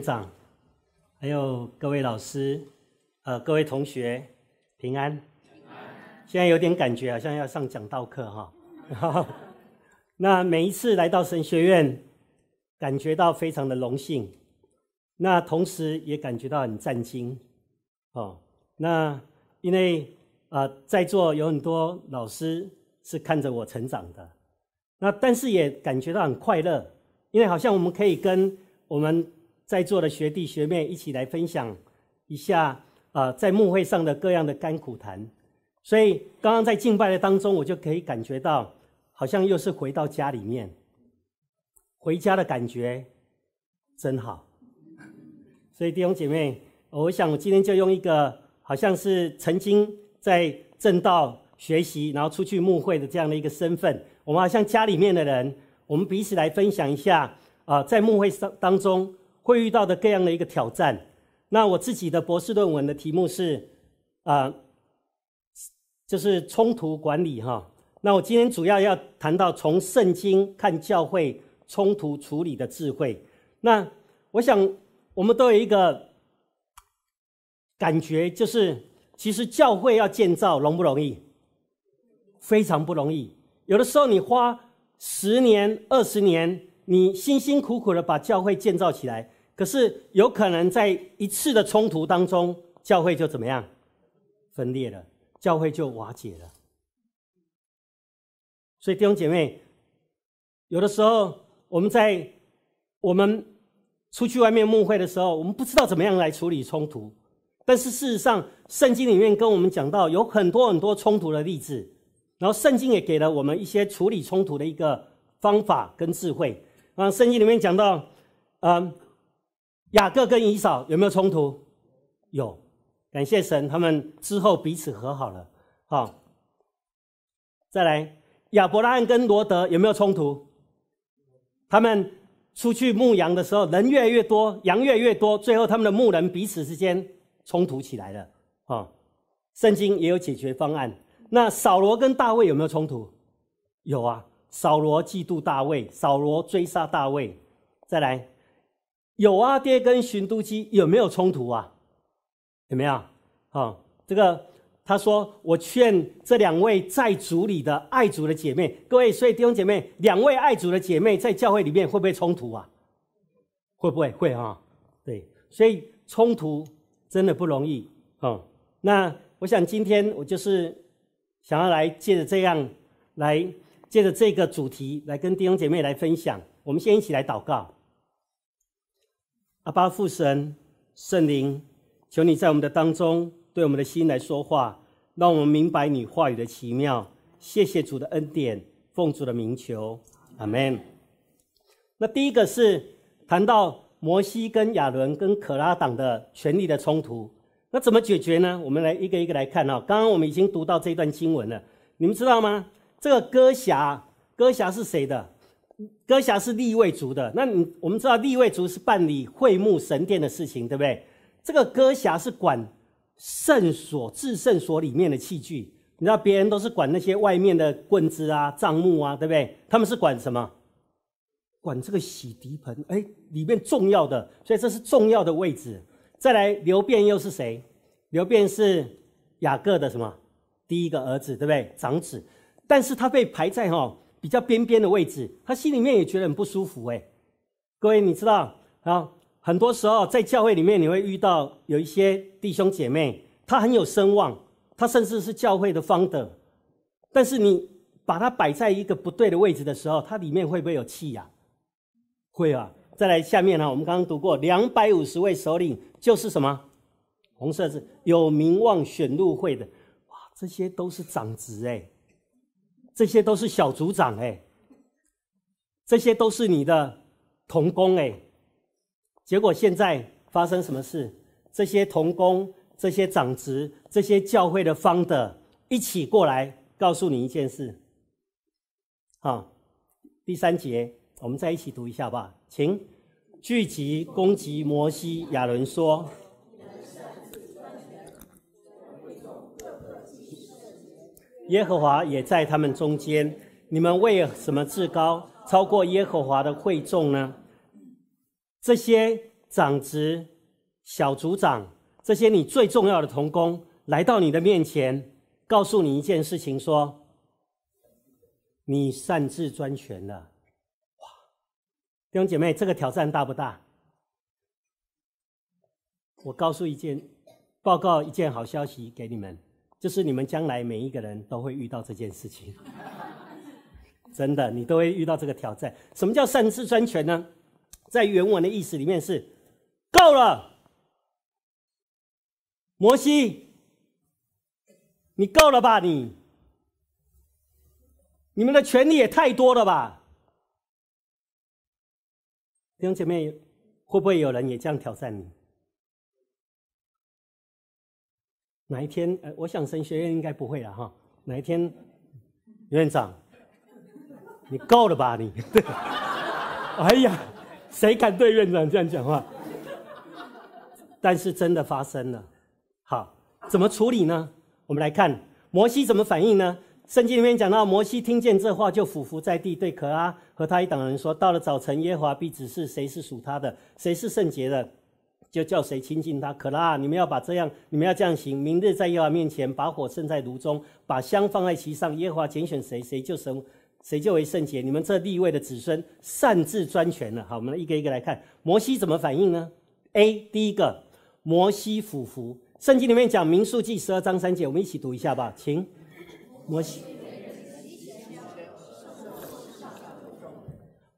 长，还有各位老师，呃，各位同学，平安。现在有点感觉好像要上讲道课哈。那每一次来到神学院，感觉到非常的荣幸。那同时也感觉到很震惊。哦，那因为啊，在座有很多老师是看着我成长的。那但是也感觉到很快乐，因为好像我们可以跟我们。在座的学弟学妹一起来分享一下啊，在幕会上的各样的甘苦谈。所以刚刚在敬拜的当中，我就可以感觉到，好像又是回到家里面，回家的感觉真好。所以弟兄姐妹，我想我今天就用一个好像是曾经在正道学习，然后出去幕会的这样的一个身份，我们好像家里面的人，我们彼此来分享一下啊，在幕会上当中。会遇到的各样的一个挑战。那我自己的博士论文的题目是啊，就是冲突管理哈。那我今天主要要谈到从圣经看教会冲突处理的智慧。那我想我们都有一个感觉，就是其实教会要建造容不容易？非常不容易。有的时候你花十年、二十年。你辛辛苦苦的把教会建造起来，可是有可能在一次的冲突当中，教会就怎么样分裂了，教会就瓦解了。所以弟兄姐妹，有的时候我们在我们出去外面募会的时候，我们不知道怎么样来处理冲突，但是事实上，圣经里面跟我们讲到有很多很多冲突的例子，然后圣经也给了我们一些处理冲突的一个方法跟智慧。啊，圣经里面讲到，嗯，雅各跟以扫有没有冲突？有，感谢神，他们之后彼此和好了。好，再来，亚伯拉罕跟罗德有没有冲突？他们出去牧羊的时候，人越来越多，羊越来越多，最后他们的牧人彼此之间冲突起来了。啊，圣经也有解决方案。那扫罗跟大卫有没有冲突？有啊。扫罗嫉妒大卫，扫罗追杀大卫。再来，有阿爹跟巡都基有没有冲突啊？有没有？好，这个他说：“我劝这两位在主里的爱主的姐妹，各位，所以弟兄姐妹，两位爱主的姐妹在教会里面会不会冲突啊？会不会？会啊。对，所以冲突真的不容易。好，那我想今天我就是想要来借着这样来。”借着这个主题来跟弟兄姐妹来分享，我们先一起来祷告。阿巴父神，圣灵，求你在我们的当中，对我们的心来说话，让我们明白你话语的奇妙。谢谢主的恩典，奉主的名求，阿门。那第一个是谈到摩西跟亚伦跟可拉党的权力的冲突，那怎么解决呢？我们来一个一个来看哦。刚刚我们已经读到这段经文了，你们知道吗？这个歌侠，歌侠是谁的？歌侠是立位族的。那你我们知道立位族是办理会幕神殿的事情，对不对？这个歌侠是管圣所至圣所里面的器具。你知道别人都是管那些外面的棍子啊、帐幕啊，对不对？他们是管什么？管这个洗涤盆，哎，里面重要的，所以这是重要的位置。再来，刘辩又是谁？刘辩是雅各的什么第一个儿子，对不对？长子。但是他被排在哈比较边边的位置，他心里面也觉得很不舒服哎。各位你知道啊，很多时候在教会里面你会遇到有一些弟兄姐妹，他很有声望，他甚至是教会的方的，但是你把他摆在一个不对的位置的时候，他里面会不会有气呀？会啊。再来下面呢，我们刚刚读过两百五十位首领就是什么？红色字有名望选入会的，哇，这些都是长子哎。这些都是小组长哎，这些都是你的童工哎，结果现在发生什么事？这些童工、这些长执、这些教会的方的，一起过来告诉你一件事。好，第三节，我们再一起读一下吧，请聚集攻击摩西亚伦说。耶和华也在他们中间，你们为什么至高超过耶和华的会众呢？这些长职、小组长，这些你最重要的同工来到你的面前，告诉你一件事情：说你擅自专权了。哇，弟兄姐妹，这个挑战大不大？我告诉一件，报告一件好消息给你们。就是你们将来每一个人都会遇到这件事情，真的，你都会遇到这个挑战。什么叫擅自专权呢？在原文的意思里面是：够了，摩西，你够了吧？你，你们的权利也太多了吧？弟兄姐妹，会不会有人也这样挑战你？哪一天？呃，我想神学院应该不会了哈。哪一天，院长，你够了吧你？哎呀，谁敢对院长这样讲话？但是真的发生了。好，怎么处理呢？我们来看摩西怎么反应呢？圣经里面讲到，摩西听见这话就俯伏在地，对可拉和他一党人说：“到了早晨，耶和华必指示谁是属他的，谁是圣洁的。”就叫谁亲近他？可啦，你们要把这样，你们要这样行。明日在耶和华面前，把火盛在炉中，把香放在其上，耶和华拣选谁，谁就成，谁就为圣洁。你们这立位的子孙擅自专权了。好，我们一个一个来看。摩西怎么反应呢？A，第一个，摩西俯伏。圣经里面讲民数记十二章三节，我们一起读一下吧，请。摩西。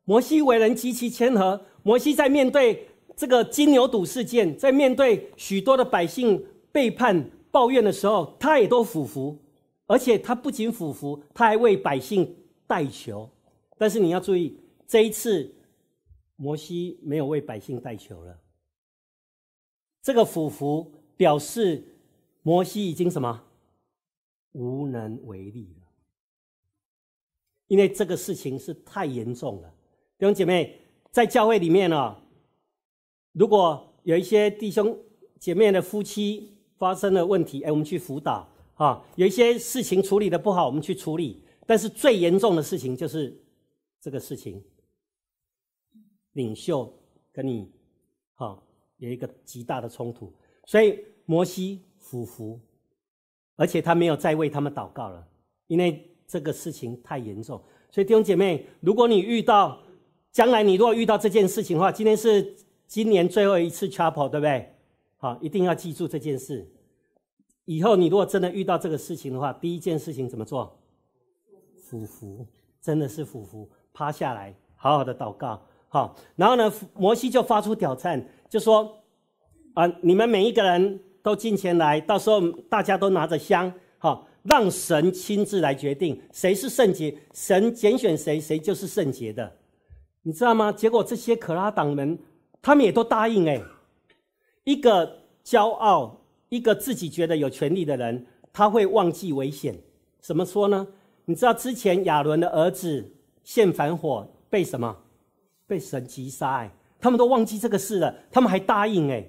摩西为人极其谦和。摩西在面对。这个金牛犊事件，在面对许多的百姓背叛抱怨的时候，他也都俯伏，而且他不仅俯伏，他还为百姓代求。但是你要注意，这一次摩西没有为百姓代求了。这个俯伏表示摩西已经什么无能为力了，因为这个事情是太严重了。弟兄姐妹，在教会里面呢。如果有一些弟兄姐妹的夫妻发生了问题，哎，我们去辅导啊；有一些事情处理的不好，我们去处理。但是最严重的事情就是这个事情，领袖跟你啊有一个极大的冲突。所以摩西俯伏，而且他没有再为他们祷告了，因为这个事情太严重。所以弟兄姐妹，如果你遇到将来你如果遇到这件事情的话，今天是。今年最后一次 chapel 对不对？好，一定要记住这件事。以后你如果真的遇到这个事情的话，第一件事情怎么做？俯伏，真的是俯伏，趴下来，好好的祷告。好，然后呢，摩西就发出挑战，就说：啊，你们每一个人都进前来，到时候大家都拿着香，好，让神亲自来决定谁是圣洁，神拣选谁，谁就是圣洁的。你知道吗？结果这些可拉党们他们也都答应哎，一个骄傲，一个自己觉得有权利的人，他会忘记危险。怎么说呢？你知道之前亚伦的儿子现反火被什么？被神击杀哎。他们都忘记这个事了，他们还答应哎。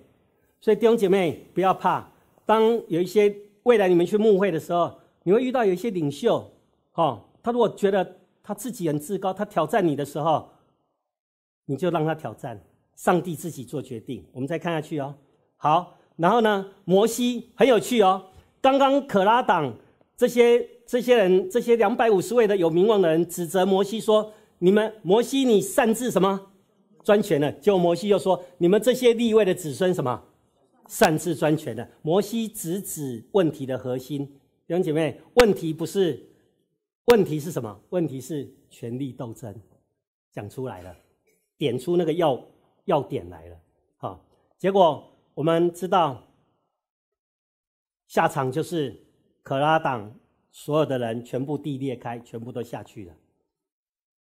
所以弟兄姐妹不要怕，当有一些未来你们去慕会的时候，你会遇到有一些领袖，哦，他如果觉得他自己很自高，他挑战你的时候，你就让他挑战。上帝自己做决定。我们再看下去哦。好，然后呢？摩西很有趣哦。刚刚可拉党这些这些人，这些两百五十位的有名望的人指责摩西说：“你们摩西，你擅自什么专权了？”结果摩西又说：“你们这些立位的子孙什么擅自专权的？”摩西直指问题的核心。弟兄姐妹，问题不是问题是什么？问题是权力斗争。讲出来了，点出那个要要点来了，好，结果我们知道下场就是可拉党所有的人全部地裂开，全部都下去了，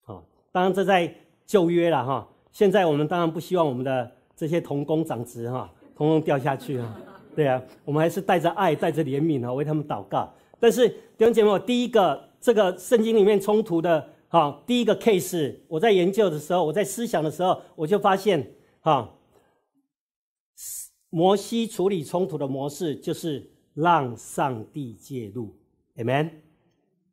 好，当然这在旧约了哈。现在我们当然不希望我们的这些童工长职哈，通通掉下去啊，对啊，我们还是带着爱、带着怜悯啊，为他们祷告。但是弟兄姐妹，我第一个这个圣经里面冲突的。好，第一个 case，我在研究的时候，我在思想的时候，我就发现，哈，摩西处理冲突的模式就是让上帝介入，amen。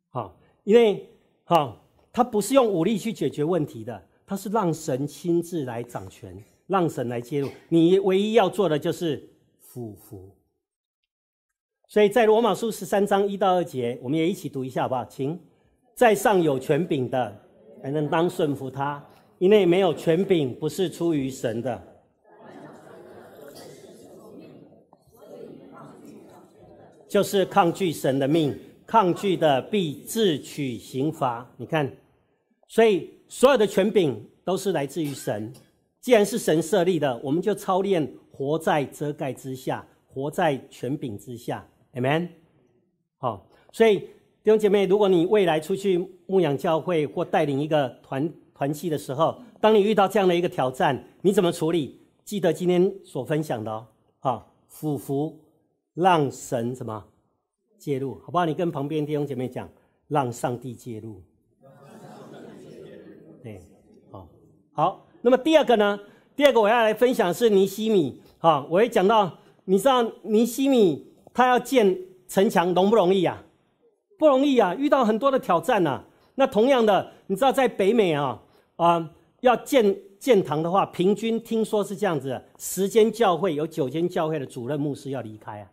好，因为哈，他不是用武力去解决问题的，他是让神亲自来掌权，让神来介入。你唯一要做的就是俯伏。所以在罗马书十三章一到二节，我们也一起读一下好不好？请。在上有权柄的，才能当顺服他，因为没有权柄不是出于神的，就是抗拒神的命，抗拒的必自取刑罚。你看，所以所有的权柄都是来自于神。既然是神设立的，我们就操练活在遮盖之下，活在权柄之下。Amen。好，所以。弟兄姐妹，如果你未来出去牧养教会或带领一个团团契的时候，当你遇到这样的一个挑战，你怎么处理？记得今天所分享的哦，啊，俯伏让神什么介入，好不好？你跟旁边弟兄姐妹讲，让上帝介入。对，好，好。那么第二个呢？第二个我要来分享是尼西米，啊，我会讲到，你知道尼西米他要建城墙容不容易啊？不容易啊，遇到很多的挑战啊。那同样的，你知道在北美啊啊，要建建堂的话，平均听说是这样子，十间教会有九间教会的主任牧师要离开啊。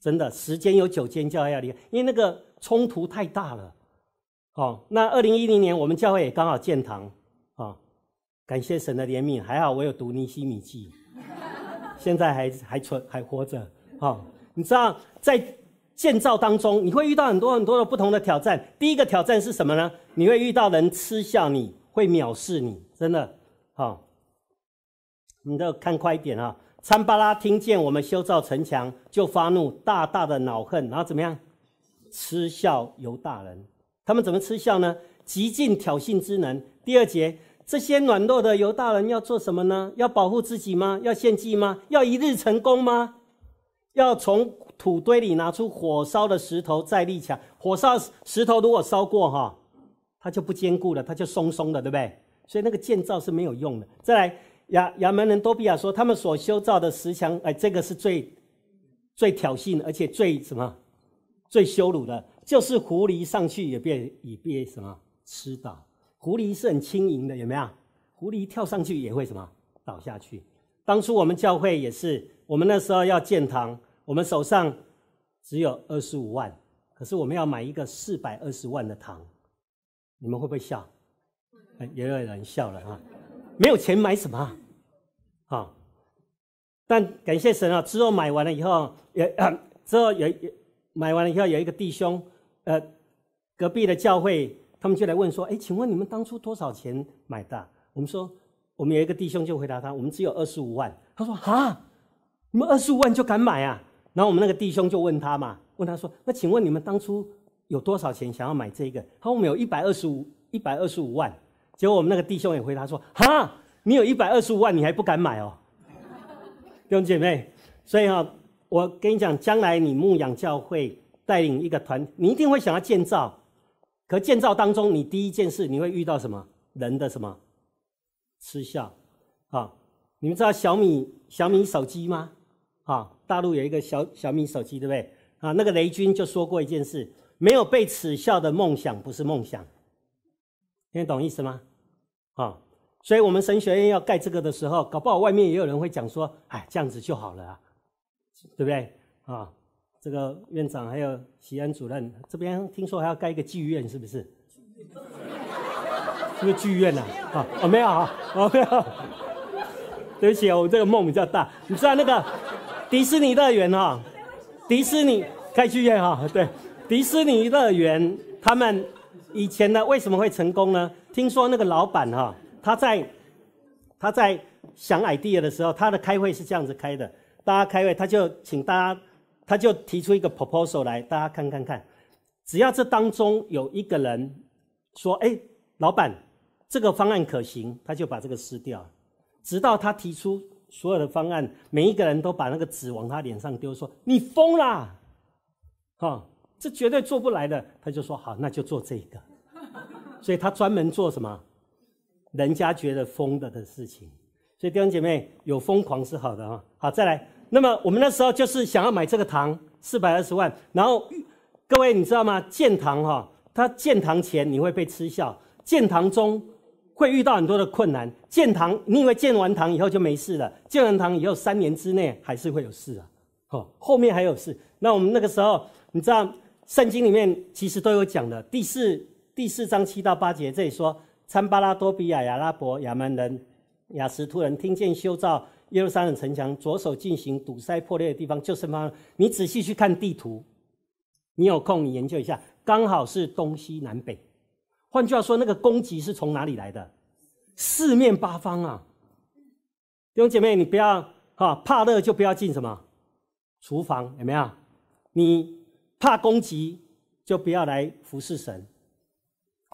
真的，十间有九间教会要离，开，因为那个冲突太大了。哦，那二零一零年我们教会也刚好建堂啊，感谢神的怜悯，还好我有读尼西米记，现在还还存还活着啊。你知道在。建造当中，你会遇到很多很多的不同的挑战。第一个挑战是什么呢？你会遇到人嗤笑，你会藐视你，真的，好，你都看快一点啊！参巴拉听见我们修造城墙，就发怒，大大的恼恨，然后怎么样？嗤笑犹大人，他们怎么嗤笑呢？极尽挑衅之能。第二节，这些软弱的犹大人要做什么呢？要保护自己吗？要献祭吗？要一日成功吗？要从？土堆里拿出火烧的石头再立墙，火烧石头如果烧过哈，它就不坚固了，它就松松的，对不对？所以那个建造是没有用的。再来，亚亚门人多比亚说，他们所修造的石墙，哎，这个是最最挑衅，而且最什么最羞辱的，就是狐狸上去也被也被什么吃到，狐狸是很轻盈的，有没有？狐狸跳上去也会什么倒下去。当初我们教会也是，我们那时候要建堂。我们手上只有二十五万，可是我们要买一个四百二十万的糖，你们会不会笑？也有人笑了啊！没有钱买什么？好，但感谢神啊！之后买完了以后，也 之后也也买完了以后，有一个弟兄，呃，隔壁的教会他们就来问说：“哎，请问你们当初多少钱买的？”我们说，我们有一个弟兄就回答他：“我们只有二十五万。”他说：“啊，你们二十五万就敢买啊？”然后我们那个弟兄就问他嘛，问他说：“那请问你们当初有多少钱想要买这个？”他说：“我们有一百二十五一百二十五万。”结果我们那个弟兄也回答说：“哈，你有一百二十五万，你还不敢买哦，弟兄姐妹。”所以哈，我跟你讲，将来你牧养教会、带领一个团，你一定会想要建造。可建造当中，你第一件事你会遇到什么人的什么吃笑啊？你们知道小米小米手机吗？啊，大陆有一个小小米手机，对不对？啊，那个雷军就说过一件事：没有被耻笑的梦想不是梦想。听得懂意思吗？啊，所以，我们神学院要盖这个的时候，搞不好外面也有人会讲说：哎，这样子就好了啊，对不对？啊，这个院长还有西安主任这边听说还要盖一个剧院，是不是？是不是剧院呐？啊，哦，没有啊，哈没有。对不起，我这个梦比较大，你知道那个？迪士尼乐园哈，迪士尼开去院哈，对，迪士尼乐园他们以前呢为什么会成功呢？听说那个老板哈，他在他在想 idea 的时候，他的开会是这样子开的，大家开会他就请大家他就提出一个 proposal 来，大家看看看，只要这当中有一个人说，哎，老板这个方案可行，他就把这个撕掉，直到他提出。所有的方案，每一个人都把那个纸往他脸上丢，说你疯啦！哈，这绝对做不来的。他就说好，那就做这个。所以他专门做什么？人家觉得疯的的事情。所以弟兄姐妹，有疯狂是好的啊。好，再来。那么我们那时候就是想要买这个糖，四百二十万。然后各位你知道吗？建堂哈，他建堂前你会被吃笑，建堂中。会遇到很多的困难。建堂，你以为建完堂以后就没事了？建完堂以后三年之内还是会有事啊！哦，后面还有事。那我们那个时候，你知道，圣经里面其实都有讲的。第四第四章七到八节这里说，参巴拉多比亚、亚拉伯、亚门人、雅什突然听见修造耶路撒冷城墙，左手进行堵塞破裂的地方，就是方。你仔细去看地图，你有空你研究一下，刚好是东西南北。换句话说，那个攻击是从哪里来的？四面八方啊！弟兄姐妹，你不要哈怕热就不要进什么厨房，有没有？你怕攻击就不要来服侍神。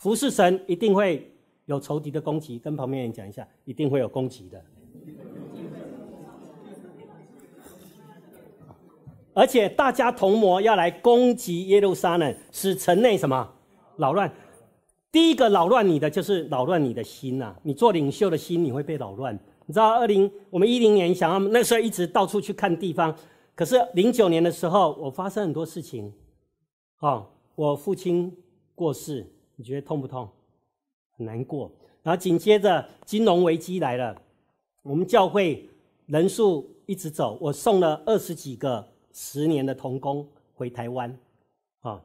服侍神一定会有仇敌的攻击，跟旁边人讲一下，一定会有攻击的。而且大家同谋要来攻击耶路撒冷，使城内什么扰乱。第一个扰乱你的就是扰乱你的心呐。你做领袖的心你会被扰乱，你知道？二零我们一零年想要那时候一直到处去看地方，可是零九年的时候我发生很多事情，哦，我父亲过世，你觉得痛不痛？很难过。然后紧接着金融危机来了，我们教会人数一直走，我送了二十几个十年的童工回台湾，啊，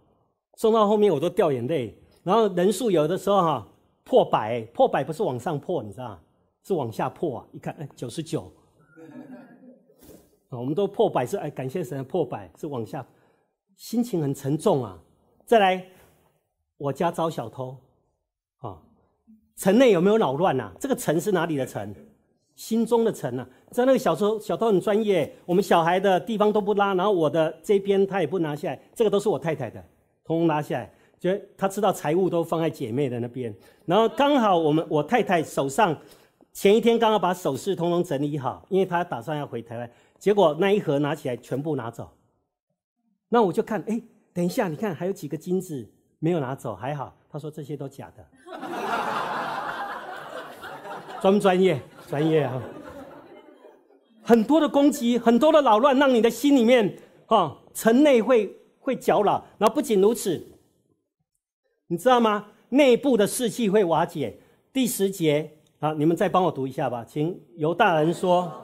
送到后面我都掉眼泪。然后人数有的时候哈破百，破百不是往上破，你知道是往下破啊！一看哎九十九，啊，我们都破百是哎感谢神的破百是往下，心情很沉重啊。再来我家遭小偷啊，城内有没有扰乱呐？这个城是哪里的城？心中的城呢？在那个小偷小偷很专业，我们小孩的地方都不拉，然后我的这边他也不拿下来，这个都是我太太的，通通拿下来。就他知道财物都放在姐妹的那边，然后刚好我们我太太手上前一天刚好把首饰通通整理好，因为她打算要回台湾，结果那一盒拿起来全部拿走，那我就看，哎，等一下，你看还有几个金子没有拿走，还好，他说这些都假的，专不专业？专业啊，很多的攻击，很多的扰乱，让你的心里面啊，城内会会搅扰，然后不仅如此。你知道吗？内部的士气会瓦解。第十节，好，你们再帮我读一下吧，请由大人说。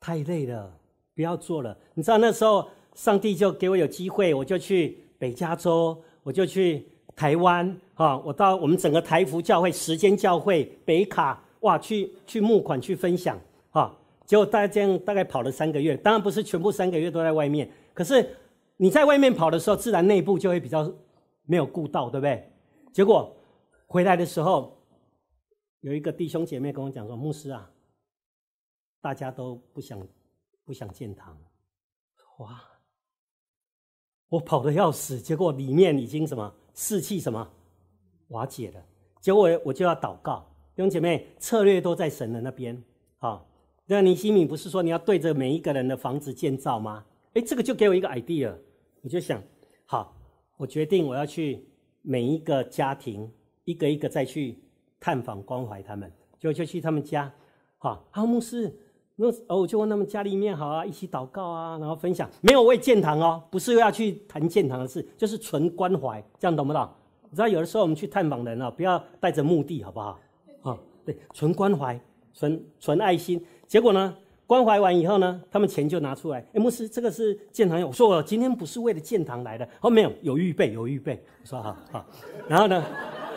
太累了，不要做了。你知道那时候上帝就给我有机会，我就去北加州，我就去台湾，哈，我到我们整个台福教会、时间教会、北卡，哇，去去募款去分享，哈。结果大家这样大概跑了三个月，当然不是全部三个月都在外面。可是你在外面跑的时候，自然内部就会比较没有顾到，对不对？结果回来的时候，有一个弟兄姐妹跟我讲说：“牧师啊，大家都不想不想建堂。”哇！我跑的要死，结果里面已经什么士气什么瓦解了。结果我就要祷告，弟兄姐妹，策略都在神的那边，好。那尼西米不是说你要对着每一个人的房子建造吗？哎，这个就给我一个 idea，我就想，好，我决定我要去每一个家庭，一个一个再去探访关怀他们，就就去他们家，好，啊、牧师，那哦，我就问他们家里面好啊，一起祷告啊，然后分享，没有为建堂哦，不是要去谈建堂的事，就是纯关怀，这样懂不懂？你知道有的时候我们去探访人啊，不要带着目的，好不好？好，对，纯关怀。纯纯爱心，结果呢？关怀完以后呢？他们钱就拿出来。牧师，这个是建堂用。我说我今天不是为了建堂来的。哦，没有，有预备，有预备。我说好，好。然后呢？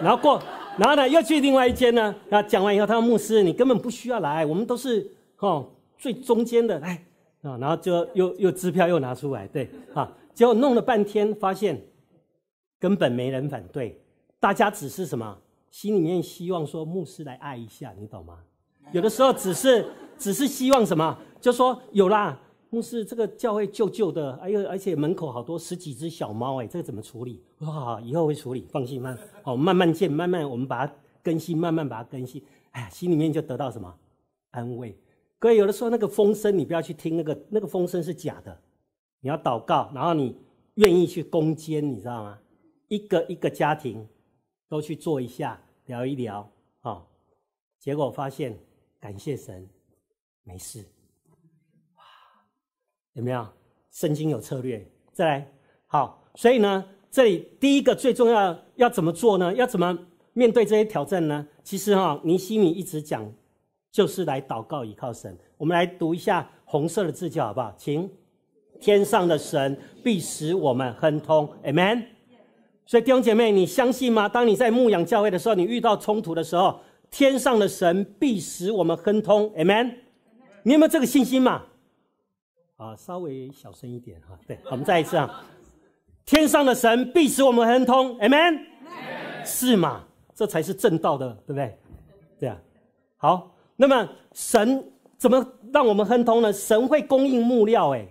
然后过，然后呢？又去另外一间呢？那讲完以后，他说牧师，你根本不需要来，我们都是哦最中间的来啊。然后就又又支票又拿出来，对啊。结果弄了半天，发现根本没人反对，大家只是什么心里面希望说牧师来爱一下，你懂吗？有的时候只是只是希望什么，就说有啦。公司这个教会旧旧的，哎呦，而且门口好多十几只小猫，哎，这个怎么处理？哇，以后会处理，放心吧。好，慢慢建，慢慢我们把它更新，慢慢把它更新。哎呀，心里面就得到什么安慰。各位，有的时候那个风声你不要去听，那个那个风声是假的。你要祷告，然后你愿意去攻坚，你知道吗？一个一个家庭都去做一下，聊一聊，哦，结果发现。感谢神，没事，有没有？圣经有策略，再来，好。所以呢，这里第一个最重要要怎么做呢？要怎么面对这些挑战呢？其实哈，尼西米一直讲，就是来祷告倚靠神。我们来读一下红色的字就好不好？请，天上的神必使我们亨通，Amen。所以弟兄姐妹，你相信吗？当你在牧养教会的时候，你遇到冲突的时候。天上的神必使我们亨通，amen。你有没有这个信心嘛？啊，稍微小声一点哈。对，我们再一次啊，天上的神必使我们亨通，amen。是嘛？这才是正道的，对不对？对啊。好，那么神怎么让我们亨通呢？神会供应木料，哎，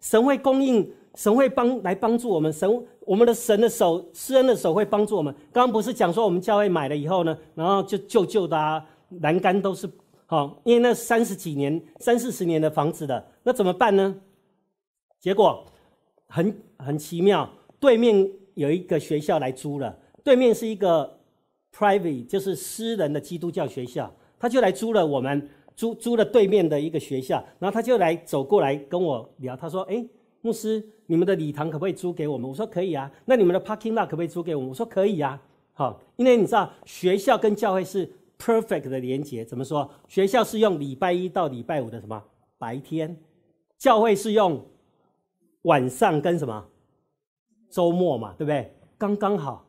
神会供应，神会帮来帮助我们神我们的神的手，施恩的手会帮助我们。刚刚不是讲说我们教会买了以后呢，然后就旧旧的，栏杆都是，好，因为那三十几年、三四十年的房子了，那怎么办呢？结果很很奇妙，对面有一个学校来租了，对面是一个 private，就是私人的基督教学校，他就来租了我们，租租了对面的一个学校，然后他就来走过来跟我聊，他说：“哎。”牧师，你们的礼堂可不可以租给我们？我说可以啊。那你们的 parking lot 可不可以租给我们？我说可以啊。好，因为你知道学校跟教会是 perfect 的连接。怎么说？学校是用礼拜一到礼拜五的什么白天，教会是用晚上跟什么周末嘛，对不对？刚刚好。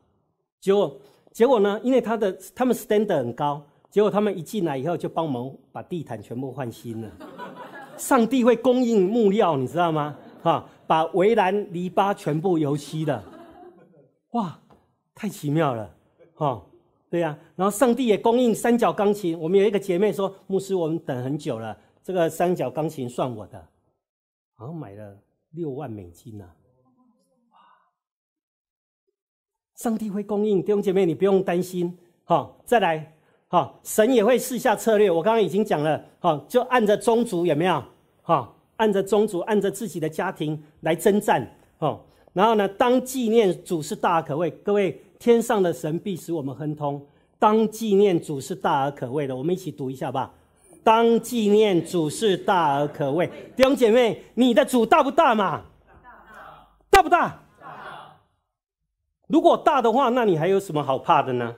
结果结果呢？因为他的他们 standard 很高，结果他们一进来以后就帮忙把地毯全部换新了。上帝会供应木料，你知道吗？哈，把围栏篱笆全部油漆了，哇，太奇妙了，哈，对呀，然后上帝也供应三角钢琴。我们有一个姐妹说：“牧师，我们等很久了，这个三角钢琴算我的。”然后买了六万美金呢，上帝会供应，弟兄姐妹你不用担心，哈，再来，哈，神也会试下策略。我刚刚已经讲了，哈，就按着宗族有没有，哈。按着宗主，按着自己的家庭来征战哦。然后呢，当纪念主是大而可畏。各位，天上的神必使我们亨通。当纪念主是大而可畏的，我们一起读一下吧。当纪念主是大而可畏。弟兄姐妹，你的主大不大嘛？大。大不大？大。如果大的话，那你还有什么好怕的呢？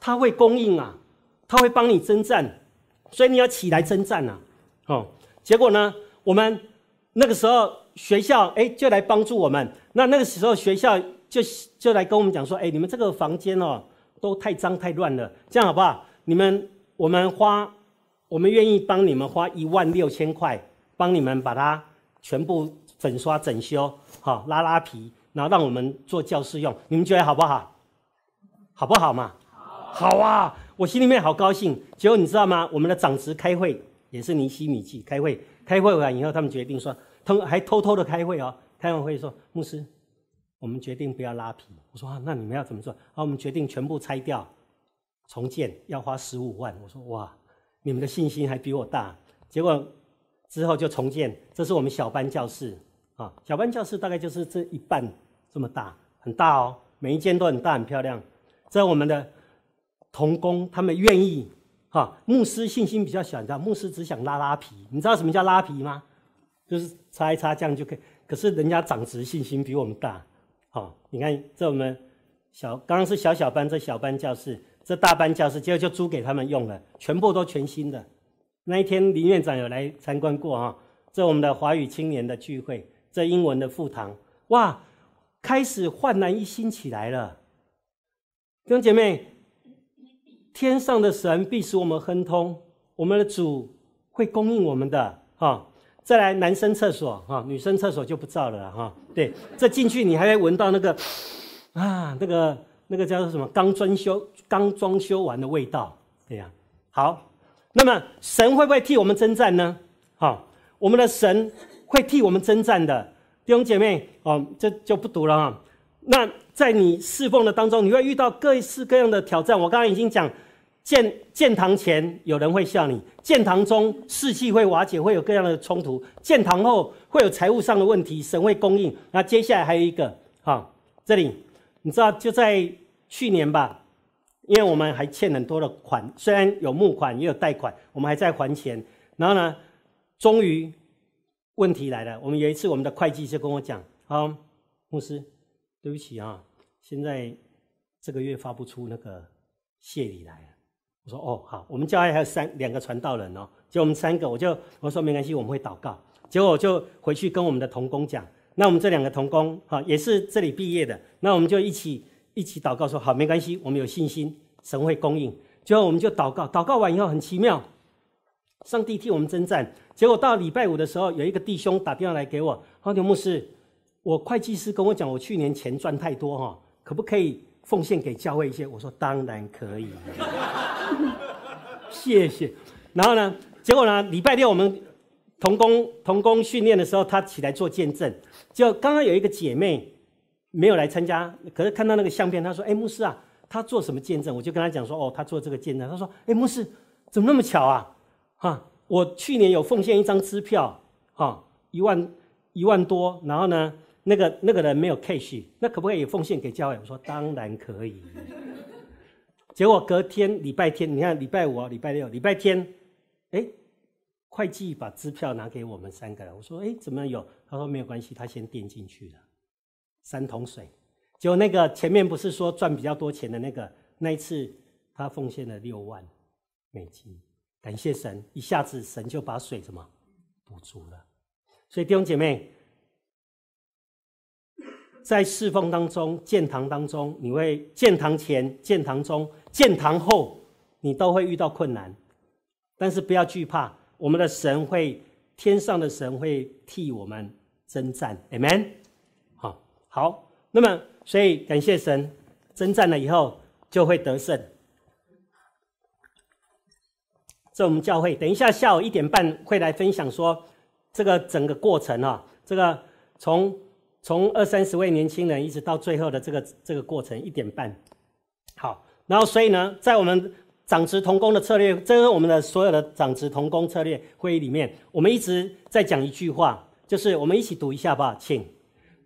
他会供应啊，他会帮你征战，所以你要起来征战啊。哦，结果呢？我们那个时候学校哎就来帮助我们，那那个时候学校就就来跟我们讲说，哎你们这个房间哦都太脏太乱了，这样好不好？你们我们花，我们愿意帮你们花一万六千块，帮你们把它全部粉刷整修，好拉拉皮，然后让我们做教室用，你们觉得好不好？好不好嘛？好啊，我心里面好高兴。结果你知道吗？我们的长职开会也是尼西米记开会。开会完以后，他们决定说，他们还偷偷的开会哦。开完会说，牧师，我们决定不要拉皮。我说啊，那你们要怎么做？好，我们决定全部拆掉，重建，要花十五万。我说哇，你们的信心还比我大。结果之后就重建，这是我们小班教室啊。小班教室大概就是这一半这么大，很大哦，每一间都很大很漂亮。在我们的童工，他们愿意。啊，牧师信心比较小，你知道？牧师只想拉拉皮，你知道什么叫拉皮吗？就是擦一擦，这样就可以。可是人家长职信心比我们大，好，你看这我们小刚刚是小小班，这小班教室，这大班教室，结果就租给他们用了，全部都全新的。那一天林院长有来参观过哈，这我们的华语青年的聚会，这英文的副堂，哇，开始焕然一新起来了，弟兄姐妹。天上的神必使我们亨通，我们的主会供应我们的哈。再来男生厕所哈，女生厕所就不照了哈。对，这进去你还会闻到那个啊，那个那个叫做什么刚装修、刚装修完的味道。对呀，好，那么神会不会替我们征战呢？哈，我们的神会替我们征战的弟兄姐妹哦，这就不读了哈。那在你侍奉的当中，你会遇到各式各样的挑战。我刚刚已经讲。建建堂前有人会笑你，建堂中士气会瓦解，会有各样的冲突；建堂后会有财务上的问题，神会供应。那接下来还有一个，哈，这里你知道就在去年吧，因为我们还欠很多的款，虽然有募款也有贷款，我们还在还钱。然后呢，终于问题来了，我们有一次我们的会计就跟我讲，啊，牧师，对不起啊，现在这个月发不出那个谢礼来了。我说哦好，我们教会还有三两个传道人哦，就我们三个，我就我说没关系，我们会祷告。结果我就回去跟我们的同工讲，那我们这两个同工哈也是这里毕业的，那我们就一起一起祷告，说好没关系，我们有信心，神会供应。最后我们就祷告，祷告完以后很奇妙，上帝替我们征战。结果到礼拜五的时候，有一个弟兄打电话来给我，好，刘牧师，我会计师跟我讲，我去年钱赚太多哈，可不可以奉献给教会一些？我说当然可以。谢谢，然后呢？结果呢？礼拜六我们同工同工训练的时候，他起来做见证。就果刚刚有一个姐妹没有来参加，可是看到那个相片，她说：“哎，牧师啊，他做什么见证？”我就跟他讲说：“哦，他做这个见证。”他说：“哎，牧师，怎么那么巧啊？哈，我去年有奉献一张支票，哈，一万一万多。然后呢，那个那个人没有 cash，那可不可以奉献给教友？”我说：“当然可以。”结果隔天礼拜天，你看礼拜五啊，礼拜六，礼拜天，哎，会计把支票拿给我们三个人。我说，哎，怎么有？他说没有关系，他先垫进去了。三桶水，结果那个前面不是说赚比较多钱的那个，那一次他奉献了六万美金，感谢神，一下子神就把水什么补足了。所以弟兄姐妹。在侍奉当中、建堂当中，你会建堂前、建堂中、建堂后，你都会遇到困难，但是不要惧怕，我们的神会，天上的神会替我们征战，amen。好，好，那么所以感谢神，征战了以后就会得胜。这我们教会，等一下下午一点半会来分享说这个整个过程啊，这个从。从二三十位年轻人一直到最后的这个这个过程一点半，好，然后所以呢，在我们长职同工的策略，这是我们的所有的长职同工策略会议里面，我们一直在讲一句话，就是我们一起读一下吧，请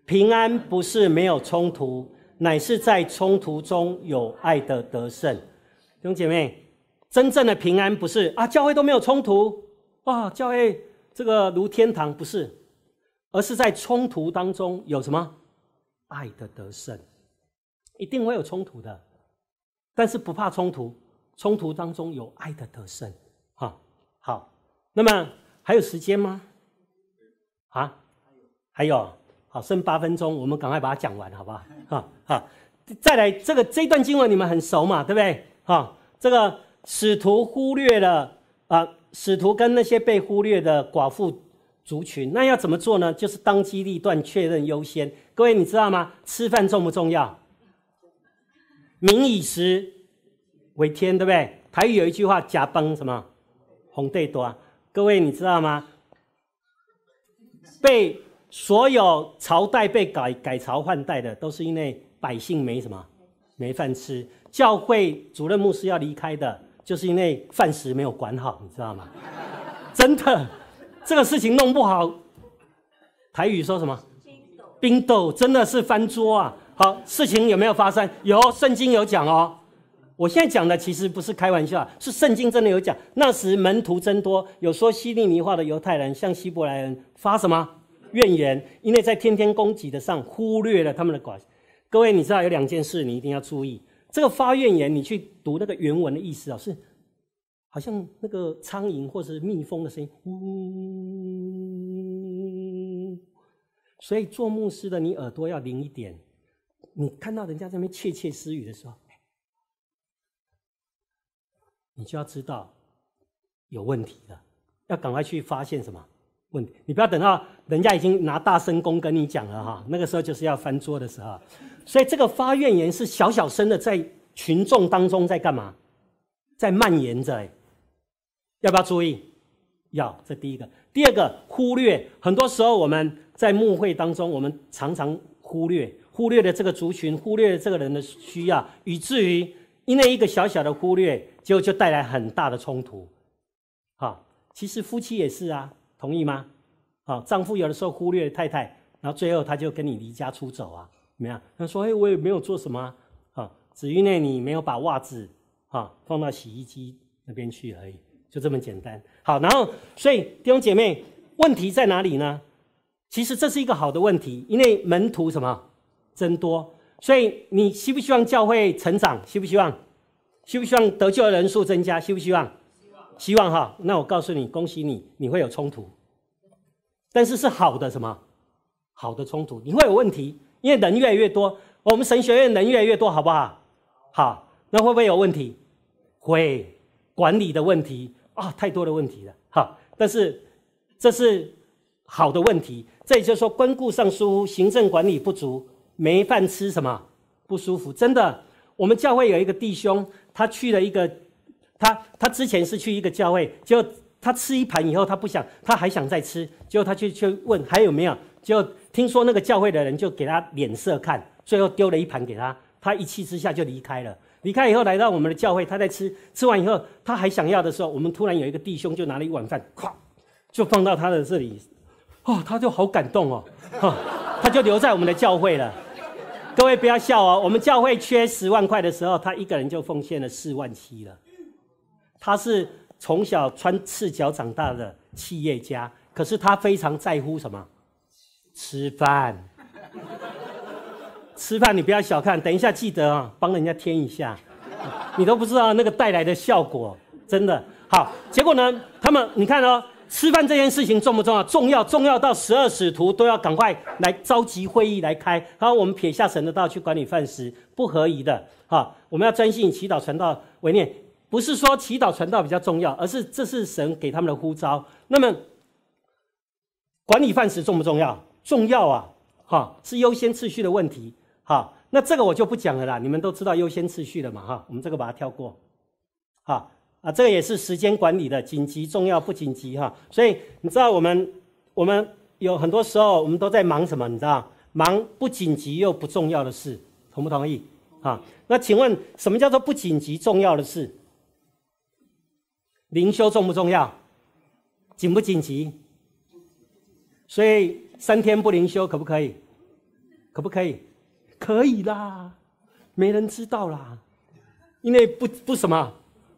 平安不是没有冲突，乃是在冲突中有爱的得胜，弟兄姐妹，真正的平安不是啊，教会都没有冲突啊，教会这个如天堂不是。而是在冲突当中有什么爱的得胜，一定会有冲突的，但是不怕冲突，冲突当中有爱的得胜，好，好，那么还有时间吗？啊，还有，有，好，剩八分钟，我们赶快把它讲完，好不好？好，好，再来这个这一段经文你们很熟嘛，对不对？哈，这个使徒忽略了啊，使徒跟那些被忽略的寡妇。族群那要怎么做呢？就是当机立断，确认优先。各位你知道吗？吃饭重不重要？民以食为天，对不对？台语有一句话，甲崩什么，红对多。各位你知道吗？被所有朝代被改改朝换代的，都是因为百姓没什么，没饭吃。教会主任牧师要离开的，就是因为饭食没有管好，你知道吗？真的。这个事情弄不好，台语说什么？冰斗，真的是翻桌啊！好，事情有没有发生？有，圣经有讲哦。我现在讲的其实不是开玩笑，是圣经真的有讲。那时门徒增多，有说希利尼话的犹太人向希伯来人发什么怨言？因为在天天供给的上忽略了他们的寡。各位，你知道有两件事你一定要注意，这个发怨言，你去读那个原文的意思啊，是。好像那个苍蝇或是蜜蜂的声音，呜。所以做牧师的，你耳朵要灵一点。你看到人家那边窃窃私语的时候，你就要知道有问题了，要赶快去发现什么问题。你不要等到人家已经拿大声公跟你讲了哈，那个时候就是要翻桌的时候。所以这个发怨言是小小声的，在群众当中在干嘛？在蔓延着哎。要不要注意？要，这第一个。第二个，忽略。很多时候我们在幕会当中，我们常常忽略忽略了这个族群，忽略了这个人的需要，以至于因为一个小小的忽略，结果就带来很大的冲突。好，其实夫妻也是啊，同意吗？好，丈夫有的时候忽略太太，然后最后他就跟你离家出走啊？怎么样？他说：“哎，我也没有做什么啊，只因为你没有把袜子啊放到洗衣机那边去而已。”就这么简单。好，然后所以弟兄姐妹，问题在哪里呢？其实这是一个好的问题，因为门徒什么增多，所以你希不希望教会成长？希不希望？希不希望得救的人数增加？希不希望？希望哈。那我告诉你，恭喜你，你会有冲突，但是是好的什么？好的冲突。你会有问题，因为人越来越多，我们神学院人越来越多，好不好？好，那会不会有问题？会，管理的问题。啊，太多的问题了哈！但是这是好的问题，这也就是说官顾尚书行政管理不足，没饭吃什么不舒服，真的。我们教会有一个弟兄，他去了一个，他他之前是去一个教会，就他吃一盘以后，他不想，他还想再吃，结果他去去问还有没有，就听说那个教会的人就给他脸色看，最后丢了一盘给他，他一气之下就离开了。离开以后，来到我们的教会，他在吃，吃完以后他还想要的时候，我们突然有一个弟兄就拿了一碗饭，咵，就放到他的这里，啊，他就好感动哦，哈，他就留在我们的教会了。各位不要笑哦，我们教会缺十万块的时候，他一个人就奉献了四万七了。他是从小穿赤脚长大的企业家，可是他非常在乎什么？吃饭。吃饭你不要小看，等一下记得啊，帮人家添一下。你都不知道那个带来的效果，真的好。结果呢，他们你看哦，吃饭这件事情重不重要？重要，重要到十二使徒都要赶快来召集会议来开。好，我们撇下神的道去管理饭食，不合宜的。好，我们要专心祈祷传道为念，不是说祈祷传道比较重要，而是这是神给他们的呼召。那么，管理饭食重不重要？重要啊，哈，是优先次序的问题。好，那这个我就不讲了啦，你们都知道优先次序的嘛，哈，我们这个把它跳过。好，啊，这个也是时间管理的，紧急、重要、不紧急，哈，所以你知道我们，我们有很多时候我们都在忙什么？你知道，忙不紧急又不重要的事，同不同意？啊，那请问什么叫做不紧急重要的事？灵修重不重要？紧不紧急？所以三天不灵修可不可以？可不可以？可以啦，没人知道啦，因为不不什么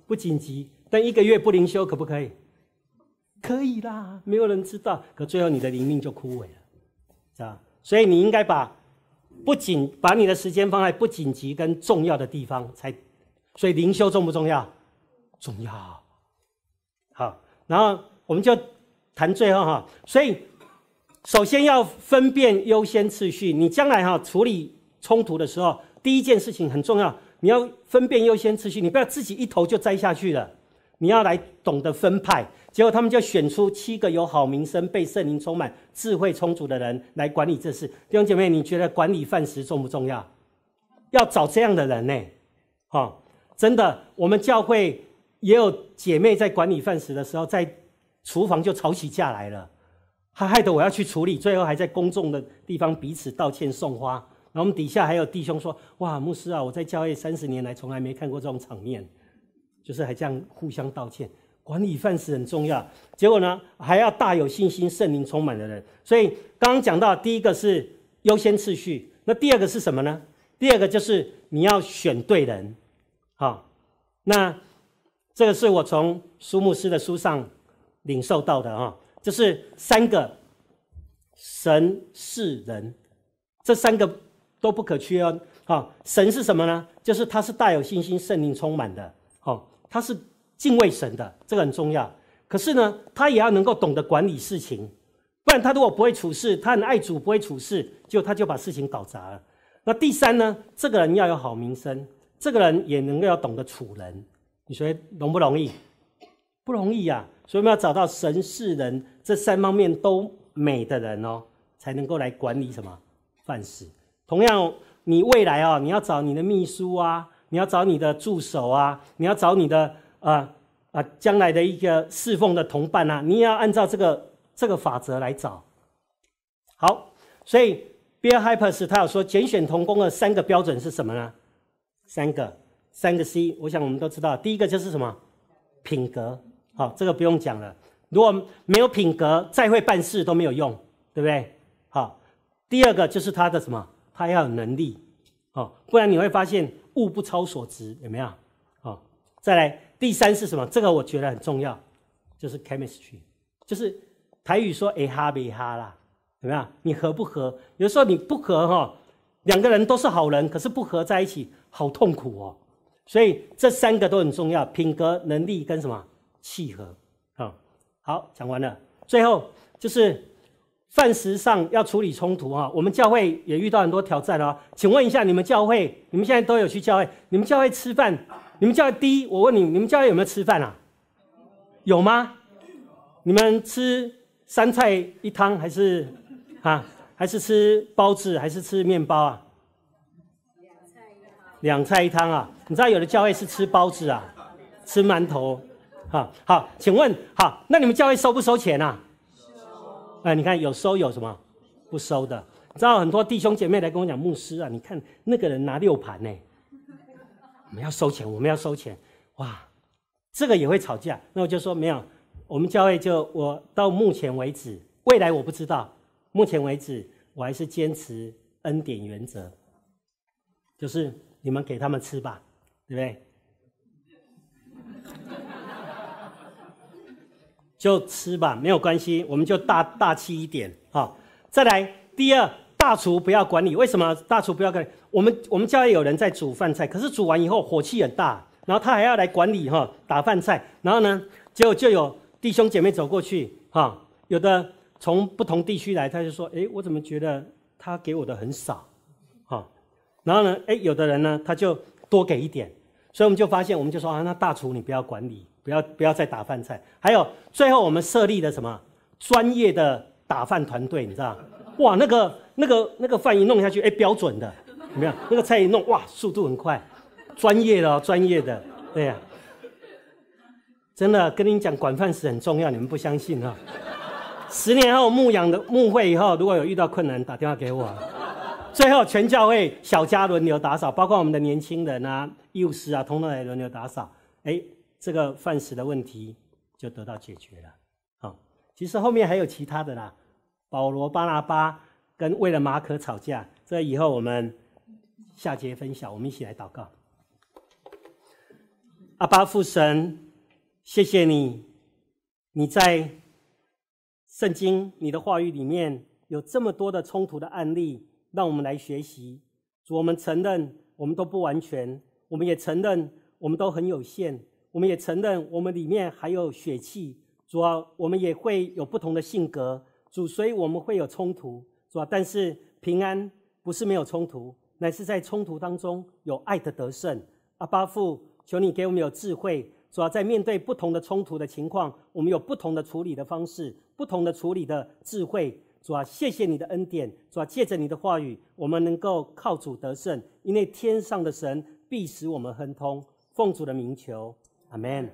不紧急，但一个月不灵修可不可以？可以啦，没有人知道，可最后你的灵命就枯萎了，是吧？所以你应该把不紧把你的时间放在不紧急跟重要的地方才，所以灵修重不重要？重要。好，然后我们就谈最后哈，所以首先要分辨优先次序，你将来哈处理。冲突的时候，第一件事情很重要，你要分辨优先次序，你不要自己一头就栽下去了。你要来懂得分派，结果他们就选出七个有好名声、被圣灵充满、智慧充足的人来管理这事。弟兄姐妹，你觉得管理饭食重不重要？要找这样的人呢？哈，真的，我们教会也有姐妹在管理饭食的时候，在厨房就吵起架来了，还害得我要去处理，最后还在公众的地方彼此道歉、送花。然后我们底下还有弟兄说：“哇，牧师啊，我在教会三十年来从来没看过这种场面，就是还这样互相道歉。管理范式很重要，结果呢还要大有信心、圣灵充满的人。所以刚刚讲到第一个是优先次序，那第二个是什么呢？第二个就是你要选对人，好。那这个是我从苏牧师的书上领受到的啊，就是三个神是人，这三个。”都不可缺啊！好，神是什么呢？就是他是大有信心、圣灵充满的。好，他是敬畏神的，这个很重要。可是呢，他也要能够懂得管理事情，不然他如果不会处事，他很爱主不会处事，就他就把事情搞砸了。那第三呢，这个人要有好名声，这个人也能够要懂得处人。你说容不容易？不容易呀！所以我们要找到神、是人这三方面都美的人哦，才能够来管理什么凡事。同样，你未来啊，你要找你的秘书啊，你要找你的助手啊，你要找你的啊啊，将来的一个侍奉的同伴啊，你也要按照这个这个法则来找。好，所以 b e l r h u p p e r s 他有说，拣选同工的三个标准是什么呢？三个，三个 C，我想我们都知道，第一个就是什么？品格，好，这个不用讲了，如果没有品格，再会办事都没有用，对不对？好，第二个就是他的什么？他要有能力，哦，不然你会发现物不超所值，有没有？哦，再来，第三是什么？这个我觉得很重要，就是 chemistry，就是台语说诶哈比哈啦，怎么样？你合不合？有时候你不合哈，两个人都是好人，可是不合在一起，好痛苦哦。所以这三个都很重要，品格、能力跟什么契合？啊，好，讲完了，最后就是。饭食上要处理冲突哈，我们教会也遇到很多挑战哦。请问一下，你们教会，你们现在都有去教会？你们教会吃饭？你们教会第一，我问你，你们教会有没有吃饭啊？有吗？你们吃三菜一汤还是啊？还是吃包子还是吃面包啊？两菜一汤。两菜一汤啊？你知道有的教会是吃包子啊，吃馒头，啊好，请问好，那你们教会收不收钱啊？哎，你看有收有什么不收的？你知道很多弟兄姐妹来跟我讲牧师啊，你看那个人拿六盘呢，我们要收钱，我们要收钱，哇，这个也会吵架。那我就说没有，我们教会就我到目前为止，未来我不知道，目前为止我还是坚持恩典原则，就是你们给他们吃吧，对不对？就吃吧，没有关系，我们就大大气一点哈。再来，第二大厨不要管理，为什么大厨不要管？我们我们家里有人在煮饭菜，可是煮完以后火气很大，然后他还要来管理哈，打饭菜，然后呢，结果就有弟兄姐妹走过去哈，有的从不同地区来，他就说，诶，我怎么觉得他给我的很少，哈，然后呢，诶，有的人呢他就多给一点，所以我们就发现，我们就说啊，那大厨你不要管理。不要不要再打饭菜，还有最后我们设立的什么专业的打饭团队，你知道？哇，那个那个那个饭一弄下去，哎，标准的，怎么样？那个菜一弄，哇，速度很快，专业的哦，专业的，对呀，真的，跟你讲管饭是很重要，你们不相信啊？十年后牧养的牧会以后，如果有遇到困难，打电话给我。最后全教会小家轮流打扫，包括我们的年轻人啊、幼师啊，统统来轮流打扫，哎。这个饭食的问题就得到解决了。好，其实后面还有其他的啦。保罗、巴拿巴跟为了马可吵架，这以后我们下节分享。我们一起来祷告，阿巴父神，谢谢你，你在圣经你的话语里面有这么多的冲突的案例，让我们来学习。我们承认我们都不完全，我们也承认我们都很有限。我们也承认，我们里面还有血气，主要我们也会有不同的性格，主所以我们会有冲突，是吧？但是平安不是没有冲突，乃是在冲突当中有爱的得胜。阿巴父，求你给我们有智慧，主要在面对不同的冲突的情况，我们有不同的处理的方式，不同的处理的智慧。主要谢谢你的恩典，主要借着你的话语，我们能够靠主得胜，因为天上的神必使我们亨通。奉主的名求。Amen.